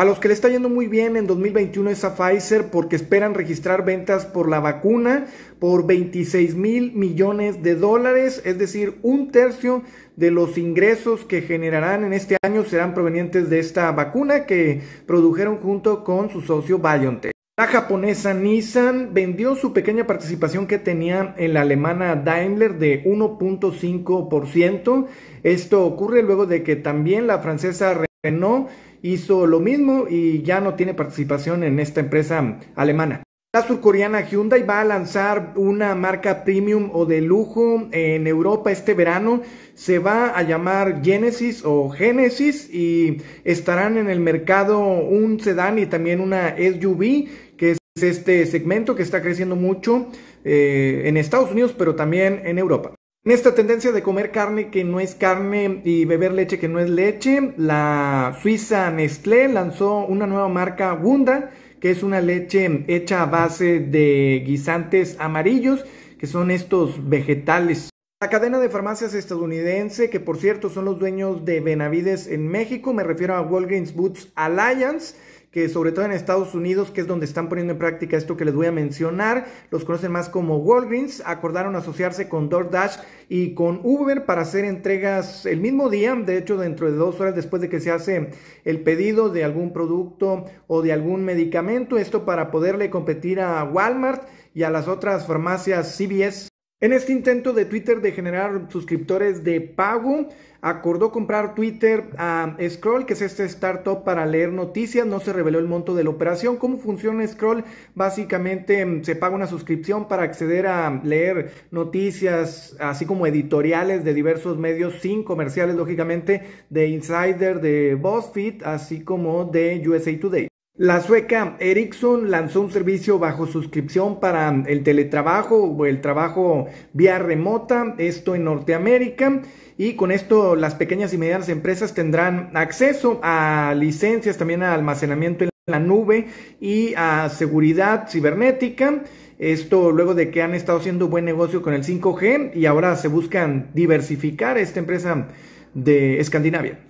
A los que le está yendo muy bien en 2021 es a Pfizer porque esperan registrar ventas por la vacuna por 26 mil millones de dólares, es decir, un tercio de los ingresos que generarán en este año serán provenientes de esta vacuna que produjeron junto con su socio BioNTech. La japonesa Nissan vendió su pequeña participación que tenía en la alemana Daimler de 1.5%. Esto ocurre luego de que también la francesa Renault hizo lo mismo y ya no tiene participación en esta empresa alemana. La surcoreana Hyundai va a lanzar una marca premium o de lujo en Europa este verano. Se va a llamar Genesis o Genesis y estarán en el mercado un sedán y también una SUV, que es este segmento que está creciendo mucho eh, en Estados Unidos, pero también en Europa en esta tendencia de comer carne que no es carne y beber leche que no es leche, la suiza Nestlé lanzó una nueva marca Wunda, que es una leche hecha a base de guisantes amarillos, que son estos vegetales la cadena de farmacias estadounidense, que por cierto son los dueños de Benavides en México, me refiero a Walgreens Boots Alliance, que sobre todo en Estados Unidos, que es donde están poniendo en práctica esto que les voy a mencionar, los conocen más como Walgreens, acordaron asociarse con DoorDash y con Uber para hacer entregas el mismo día, de hecho dentro de dos horas después de que se hace el pedido de algún producto o de algún medicamento, esto para poderle competir a Walmart y a las otras farmacias CBS en este intento de Twitter de generar suscriptores de pago, acordó comprar Twitter a Scroll, que es este startup para leer noticias. No se reveló el monto de la operación. ¿Cómo funciona Scroll? Básicamente em, se paga una suscripción para acceder a leer noticias, así como editoriales de diversos medios, sin comerciales, lógicamente, de Insider, de BuzzFeed, así como de USA Today. La sueca Ericsson lanzó un servicio bajo suscripción para el teletrabajo o el trabajo vía remota, esto en Norteamérica, y con esto las pequeñas y medianas empresas tendrán acceso a licencias, también a almacenamiento en la nube y a seguridad cibernética. Esto luego de que han estado haciendo buen negocio con el 5G y ahora se buscan diversificar esta empresa de Escandinavia.